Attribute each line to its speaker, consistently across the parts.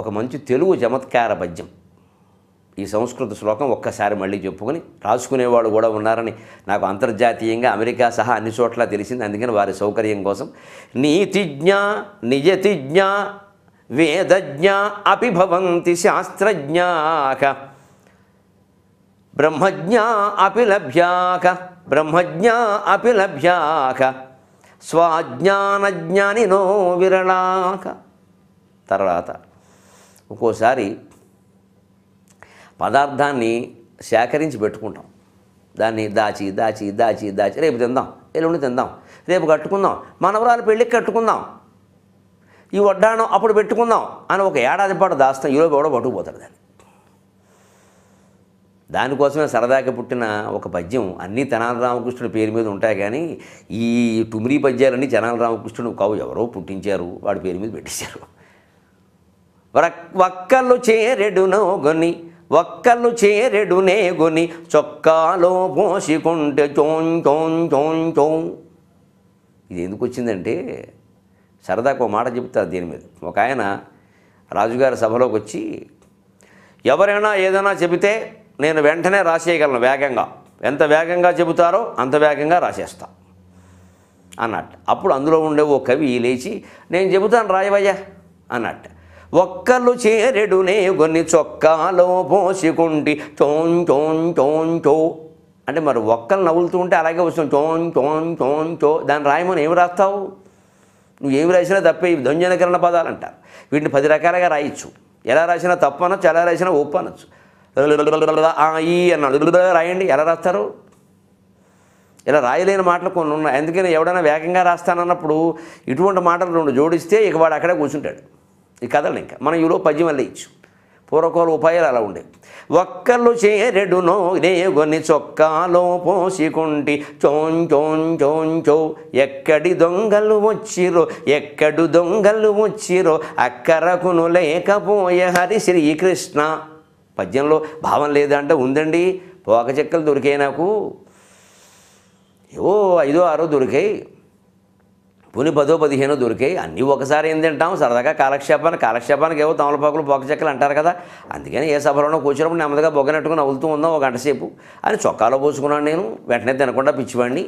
Speaker 1: ఒక మంచి తెలుగు చమత్కార పద్యం ఈ సంస్కృత శ్లోకం ఒక్కసారి మళ్ళీ చెప్పుకొని రాసుకునేవాడు కూడా ఉన్నారని నాకు అంతర్జాతీయంగా అమెరికా సహా అన్ని చోట్ల తెలిసింది అందుకని వారి సౌకర్యం కోసం నీతిజ్ఞ నిజతిజ్ఞ వేదజ్ఞ అపిభవంతి శాస్త్రజ్ఞాక బ్రహ్మజ్ఞ అపి లభ్యాక బ్రహ్మజ్ఞ అపి లభ్యాక స్వాజ్ఞానజ్ఞానినో విరళాక తర్వాత ఒక్కోసారి పదార్థాన్ని సేకరించి పెట్టుకుంటాం దాన్ని దాచి దాచి దాచి దాచి రేపు తిందాం ఎల్లుండి తిందాం రేపు కట్టుకుందాం మనవరాలు పెళ్ళికి కట్టుకుందాం ఈ వడ్డాణం అప్పుడు పెట్టుకుందాం అని ఒక ఏడాది పాటు దాస్తాం ఈరోజు కూడా పట్టుకుపోతాడు దాన్ని దానికోసమే సరదాగా పుట్టిన ఒక పద్యం అన్నీ తెనాలి రామకృష్ణుడి పేరు మీద ఉంటాయి కానీ ఈ టుమిరి పద్యాలన్నీ తెనాలి రామకృష్ణుడు కావు ఎవరో పుట్టించారు వాడి పేరు మీద పెట్టించారు ఒక్కళ్ళు చేరెడు నోగొని ఒక్కళ్ళు చేరెడు నేగొని చొక్కాలో పోసుకుంటే చోన్ చోన్ చోన్ చోన్ ఇది ఎందుకు వచ్చిందంటే సరదాకు ఒక మాట చెప్తారు దీని మీద ఒక ఆయన రాజుగారి సభలోకి వచ్చి ఎవరైనా ఏదైనా చెబితే నేను వెంటనే రాసేయగలను వేగంగా ఎంత వేగంగా చెబుతారో అంత వేగంగా రాసేస్తా అన్నట్టు అప్పుడు అందులో ఉండే ఓ కవి లేచి నేను చెబుతాను రాయవయ్యా అన్నట్టు ఒక్కలు చేరెడు కొన్ని చొక్కాలో పోసుకుంటి టోన్ టోన్ టోన్ టో అంటే మరి ఒక్కలు నవ్వులుతూ ఉంటే అలాగే వస్తుంది టోన్ టోన్ టోన్ టో దాన్ని రాయమని ఏమి రాస్తావు నువ్వు ఏమి రాసినా తప్పే ఇవి ధ్వంజనకరణ పదాలు అంటారు వీటిని పది రకాలుగా రాయొచ్చు ఎలా రాసినా తప్పు అనొచ్చు ఎలా రాసినా ఒప్పు అనొచ్చు ఈ అన్నాడు రాయండి ఎలా రాస్తారు ఇలా రాయలేని మాటలు కొన్ని ఉన్నాయి అందుకని ఎవడైనా వేగంగా రాస్తానన్నప్పుడు ఇటువంటి మాటలు రెండు జోడిస్తే ఇక వాడు అక్కడే కూర్చుంటాడు ఈ కథలు ఇంకా మనం ఈలో పద్యమల్లే ఇచ్చు పూర్వకాల ఉపాయాలు అలా ఉండేవి ఒక్కళ్ళు చేరెడునో కొన్ని చొక్కాలో పోసికుంటి చోన్ చోన్ చోన్ చో ఎక్కడి దొంగలు వచ్చిరో ఎక్కడు దొంగలు వచ్చిరో అక్కరకును లేకపోయే హరి శ్రీకృష్ణ పద్యంలో భావం లేదంటే ఉందండి పోక చెక్కలు దొరికాయి నాకు ఏవో ఐదో ఆరో దొరికాయి పుని పదో పదిహేను దొరికాయి అన్నీ ఒకసారి ఏం తింటాం సరదాగా కాలక్షేపాన్ని కాలక్షేపానికి ఏవో తమలపాకులు చెక్కలు అంటారు కదా అందుకని ఏ సభలోనో కూర్చున్నప్పుడు నెమ్మదిగా బొగ్గనట్టుకుని నవ్వుతూ ఉందాం ఒక గంట సేపు అని చొక్కాలో పోసుకున్నాను నేను వెంటనే తినకుండా పిచ్చివాడిని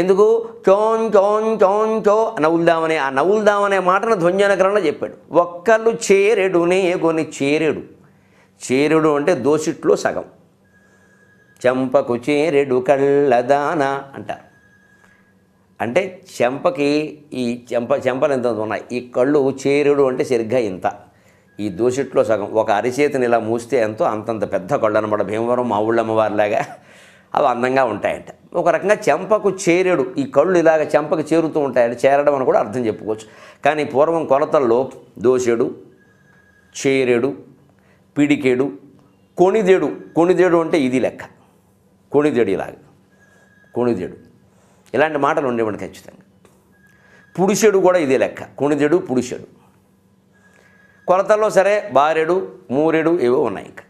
Speaker 1: ఎందుకు చోన్ చోన్ చోన్ చో నవ్వులుదామనే ఆ నవ్వులుదామనే మాటను ధ్వన్యానకరంలో చెప్పాడు ఒక్కళ్ళు చేరెడునే కొన్ని చేరెడు చేరెడు అంటే దోసిట్లో సగం చెంపకు చేరెడు కళ్ళదానా అంటారు అంటే చెంపకి ఈ చెంప చెంపలు ఎంత ఉన్నాయి ఈ కళ్ళు చేరుడు అంటే సరిగ్గా ఇంత ఈ దూసిట్లో సగం ఒక అరిచేతిని ఇలా మూస్తే ఎంతో అంతంత పెద్ద కళ్ళు అనమాట భీమవరం మా ఊళ్ళమ్మవారిలాగా అవి అందంగా ఉంటాయంట ఒక రకంగా చెంపకు చేరేడు ఈ కళ్ళు ఇలాగ చెంపకు చేరుతూ ఉంటాయంట చేరడం అని కూడా అర్థం చెప్పుకోవచ్చు కానీ పూర్వం కొలతల్లో దోషేడు చేరేడు పిడికేడు కొణిదేడు కొణిదేడు అంటే ఇది లెక్క కొణిదేడు ఇలాగ కొణిదేడు ఇలాంటి మాటలు ఉండేవాడు ఖచ్చితంగా పురుషుడు కూడా ఇదే లెక్క కుణిజుడు పురుషుడు కొలతల్లో సరే బారెడు మూరెడు ఏవో ఉన్నాయి ఇంకా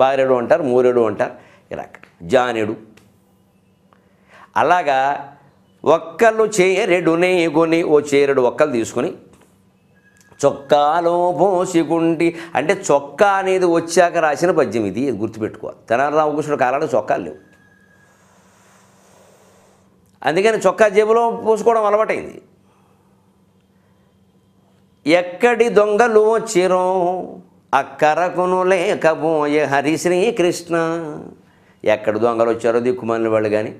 Speaker 1: బారెడు అంటారు మూరెడు అంటారు ఇలా జానెడు అలాగా ఒక్కళ్ళు చేరెడు నేగొని ఓ చేరెడు ఒక్కళ్ళు తీసుకొని చొక్కాలో పోసిగుండి అంటే చొక్కా అనేది వచ్చాక రాసిన పద్యం ఇది గుర్తుపెట్టుకోవాలి తెనాలి రామకృష్ణుడు కాలానికి చొక్కాలు లేవు అందుకని చొక్కా జేబులో పోసుకోవడం అలవాటైంది ఎక్కడి దొంగలు చిరం అక్కరకును లేకబోయే హరిశ్రీ కృష్ణ ఎక్కడ దొంగలు వచ్చారో దిక్కుమని వాళ్ళు కానీ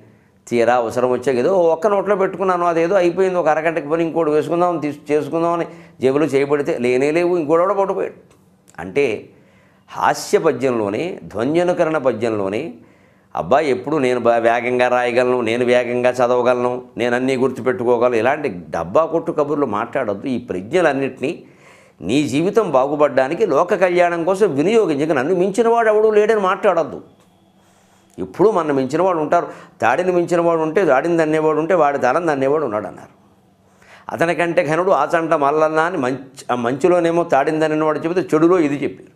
Speaker 1: తీరా అవసరం వచ్చాక ఏదో ఒక్క నోట్లో పెట్టుకున్నాను అదేదో అయిపోయింది ఒక అరగంటకి పోయి ఇంకోటి వేసుకుందాం తీసు చేసుకుందాం అని జేబులో చేయబడితే లేనే లేవు ఇంకోటి కూడా పడిపోయాడు అంటే హాస్య పద్యంలోనే ధ్వన్యనుకరణ పద్యంలోనే అబ్బాయి ఎప్పుడు నేను వేగంగా రాయగలను నేను వేగంగా చదవగలను నేను అన్నీ గుర్తుపెట్టుకోగలను ఇలాంటి డబ్బా కొట్టు కబుర్లు మాట్లాడొద్దు ఈ ప్రజ్ఞలన్నింటినీ నీ జీవితం బాగుపడడానికి లోక కళ్యాణం కోసం వినియోగించక నన్ను మించినవాడు ఎవడూ లేడని మాట్లాడద్దు ఎప్పుడూ మన మించిన వాడు ఉంటారు తాడిని మించిన వాడు ఉంటే తాడిని దన్నేవాడు ఉంటే వాడి తాళం దన్నేవాడు ఉన్నాడు అన్నారు అతనికంటే ఘనుడు ఆచంట మల్లన్నా అని మంచి ఆ మంచిలోనేమో తాడిందని వాడు చెబితే చెడులో ఇది చెప్పారు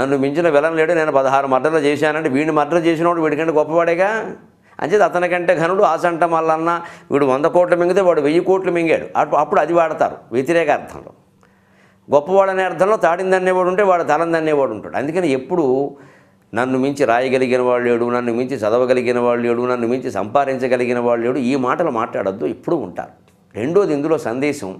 Speaker 1: నన్ను మించిన విలన్ లేడు నేను పదహారు మర్డర్లు చేశానంటే వీడిని మర్డర్ వాడు వీడికంటే గొప్పవాడేగా అంచేది అతనికంటే ఘనుడు ఆసంట మల్లన్న వీడు వంద కోట్లు మింగితే వాడు వెయ్యి కోట్లు మింగాడు అప్పుడు అది వాడతారు వ్యతిరేక అర్థంలో గొప్పవాడనే అర్థంలో తాడిందనేవాడు ఉంటే వాడు తలందనేవాడు ఉంటాడు అందుకని ఎప్పుడు నన్ను మించి రాయగలిగిన వాడు లేడు నన్ను మించి చదవగలిగిన వాడు లేడు నన్ను మించి సంపాదించగలిగిన వాడు లేడు ఈ మాటలు మాట్లాడద్దు ఇప్పుడు ఉంటారు రెండోది ఇందులో సందేశం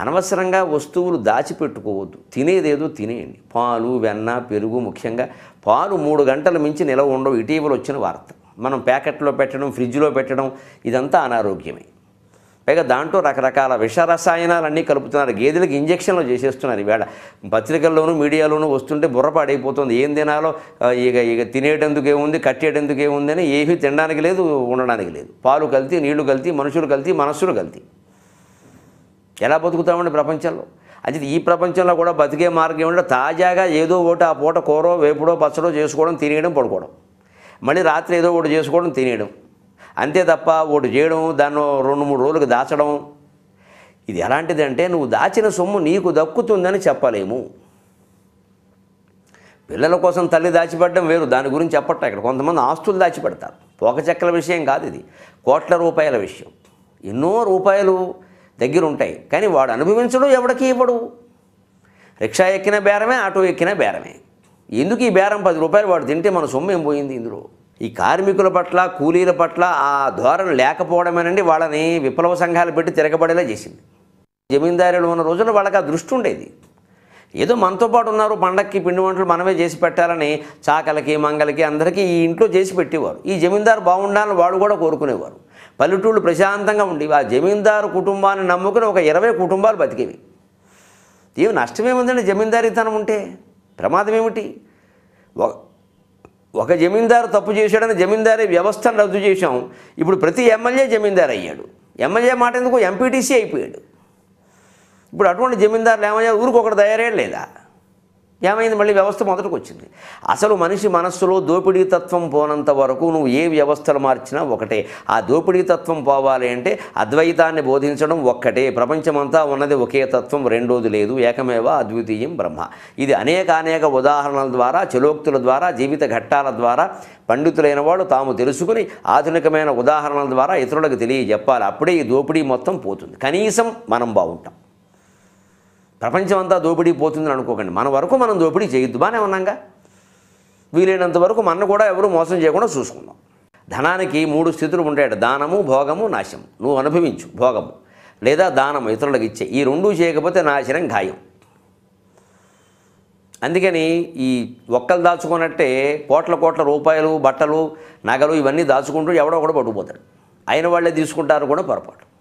Speaker 1: అనవసరంగా వస్తువులు దాచిపెట్టుకోవద్దు తినేదేదో తినేయండి పాలు వెన్న పెరుగు ముఖ్యంగా పాలు మూడు గంటల మించి నిలవ ఉండవు ఇటీవల వచ్చిన వార్త మనం ప్యాకెట్లో పెట్టడం ఫ్రిడ్జ్లో పెట్టడం ఇదంతా అనారోగ్యమే పైగా దాంట్లో రకరకాల విష రసాయనాలన్నీ కలుపుతున్నారు గేదెలకు ఇంజక్షన్లు చేసేస్తున్నారు ఈవేళ పత్రికల్లోనూ మీడియాలోనూ వస్తుంటే బుర్రపాడైపోతుంది ఏం తినాలో ఇక ఇక తినేటందుకే ఉంది కట్టేటందుకే ఉందని ఏమీ తినడానికి లేదు ఉండడానికి లేదు పాలు కల్తీ నీళ్లు కల్తీ మనుషులు కల్తీ మనస్సులు కల్తీ ఎలా బతుకుతామండి ప్రపంచంలో అది ఈ ప్రపంచంలో కూడా బతికే మార్గం ఏమంటే తాజాగా ఏదో ఒకటి ఆ పూట కూరో వేపుడో పచ్చడో చేసుకోవడం తినేయడం పడుకోవడం మళ్ళీ రాత్రి ఏదో ఒకటి చేసుకోవడం తినేయడం అంతే తప్ప ఒకటి చేయడం దాన్ని రెండు మూడు రోజులకు దాచడం ఇది ఎలాంటిదంటే నువ్వు దాచిన సొమ్ము నీకు దక్కుతుందని చెప్పలేము పిల్లల కోసం తల్లి దాచిపెట్టడం వేరు దాని గురించి చెప్పట్ట ఇక్కడ కొంతమంది ఆస్తులు దాచిపెడతారు పోకచెక్కల విషయం కాదు ఇది కోట్ల రూపాయల విషయం ఎన్నో రూపాయలు దగ్గర ఉంటాయి కానీ వాడు అనుభవించడం ఎవడికి ఇవ్వడు రిక్షా ఎక్కిన బేరమే ఆటో ఎక్కిన బేరమే ఎందుకు ఈ బేరం పది రూపాయలు వాడు తింటే మన సొమ్ము ఏం పోయింది ఇందులో ఈ కార్మికుల పట్ల కూలీల పట్ల ఆ ధోరణి లేకపోవడమేనండి వాళ్ళని విప్లవ సంఘాలు పెట్టి తిరగబడేలా చేసింది జమీందారులు ఉన్న రోజుల్లో వాళ్ళకి ఆ దృష్టి ఉండేది ఏదో మనతో పాటు ఉన్నారు పండక్కి పిండి వంటలు మనమే చేసి పెట్టాలని చాకలకి మంగళకి అందరికీ ఈ ఇంట్లో చేసి పెట్టేవారు ఈ జమీందారు బాగుండాలని వాడు కూడా కోరుకునేవారు పల్లెటూళ్ళు ప్రశాంతంగా ఉండి ఆ జమీందారు కుటుంబాన్ని నమ్ముకుని ఒక ఇరవై కుటుంబాలు బతికేవి ఏమి నష్టమేముందండి జమీందారీతనం ఉంటే ప్రమాదం ఏమిటి ఒక జమీందారు తప్పు చేశాడని జమీందారీ వ్యవస్థను రద్దు చేశాం ఇప్పుడు ప్రతి ఎమ్మెల్యే జమీందారు అయ్యాడు ఎమ్మెల్యే మాట ఎందుకు ఎంపీటీసీ అయిపోయాడు ఇప్పుడు అటువంటి జమీందారులు ఏమయ్యా ఊరికి ఒకటి తయారేయడం లేదా ఏమైంది మళ్ళీ వ్యవస్థ మొదటకు వచ్చింది అసలు మనిషి మనస్సులో దోపిడీ తత్వం పోనంత వరకు నువ్వు ఏ వ్యవస్థలు మార్చినా ఒకటే ఆ దోపిడీ తత్వం పోవాలి అంటే అద్వైతాన్ని బోధించడం ఒక్కటే ప్రపంచమంతా ఉన్నది ఒకే తత్వం రెండోది లేదు ఏకమేవ అద్వితీయం బ్రహ్మ ఇది అనేక అనేక ఉదాహరణల ద్వారా చలోక్తుల ద్వారా జీవిత ఘట్టాల ద్వారా పండితులైన వాళ్ళు తాము తెలుసుకుని ఆధునికమైన ఉదాహరణల ద్వారా ఇతరులకు తెలియజెప్పాలి అప్పుడే ఈ దోపిడీ మొత్తం పోతుంది కనీసం మనం బాగుంటాం ప్రపంచం అంతా దోపిడీ పోతుందని అనుకోకండి మన వరకు మనం దోపిడీ చేయొద్దు బాగానే ఉన్నాగా వీలైనంత వరకు మన కూడా ఎవరు మోసం చేయకుండా చూసుకుందాం ధనానికి మూడు స్థితులు ఉంటాయట దానము భోగము నాశం నువ్వు అనుభవించు భోగము లేదా దానము ఇతరులకు ఇచ్చే ఈ రెండూ చేయకపోతే నాశనం గాయం అందుకని ఈ ఒక్కలు దాచుకున్నట్టే కోట్ల కోట్ల రూపాయలు బట్టలు నగలు ఇవన్నీ దాచుకుంటూ ఎవడో కూడా పట్టుకుపోతాడు అయిన వాళ్ళే తీసుకుంటారు కూడా పొరపాటు